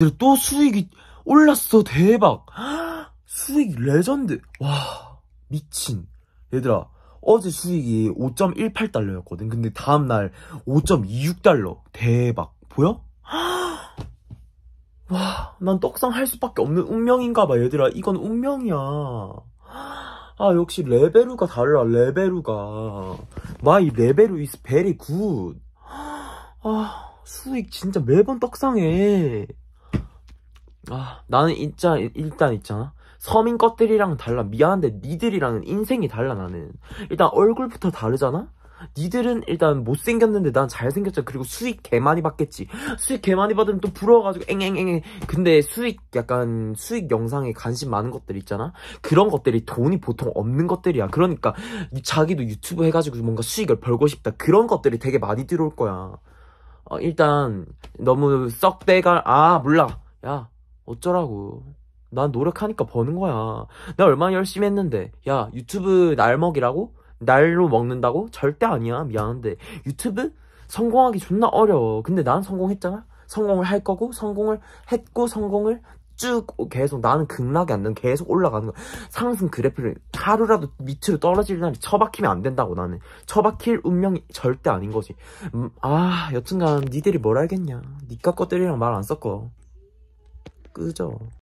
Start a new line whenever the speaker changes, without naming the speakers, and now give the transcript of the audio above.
그리고 또 수익이 올랐어 대박 수익 레전드 와 미친 얘들아 어제 수익이 5.18달러였거든 근데 다음날 5.26달러 대박 보여? 와난 떡상 할 수밖에 없는 운명인가봐 얘들아 이건 운명이야 아 역시 레베루가 달라 레베루가 마이 레베루 이스 베리 굿아 수익 진짜 매번 떡상해 아, 나는 진짜 일단 있잖아. 서민 것들이랑 달라. 미안한데 니들이랑은 인생이 달라 나는. 일단 얼굴부터 다르잖아. 니들은 일단 못생겼는데 난 잘생겼잖아. 그리고 수익 개 많이 받겠지. 수익 개 많이 받으면 또 부러워가지고 앵앵앵 근데 수익 약간 수익 영상에 관심 많은 것들 있잖아. 그런 것들이 돈이 보통 없는 것들이야. 그러니까 자기도 유튜브 해가지고 뭔가 수익을 벌고 싶다. 그런 것들이 되게 많이 들어올 거야. 어, 일단 너무 썩대가아 몰라. 야 어쩌라고. 난 노력하니까 버는 거야. 나 얼마나 열심히 했는데. 야, 유튜브 날 먹이라고? 날로 먹는다고? 절대 아니야. 미안한데. 유튜브? 성공하기 존나 어려워. 근데 난 성공했잖아? 성공을 할 거고, 성공을 했고, 성공을 쭉 계속 나는 극락이 안 되는 계속 올라가는 거야. 상승 그래프를 하루라도 밑으로 떨어질 날이 처박히면 안 된다고 나는. 처박힐 운명이 절대 아닌 거지. 음, 아, 여튼간 니들이 뭘 알겠냐. 니까 것들이랑 말 안 섞어. 끄죠.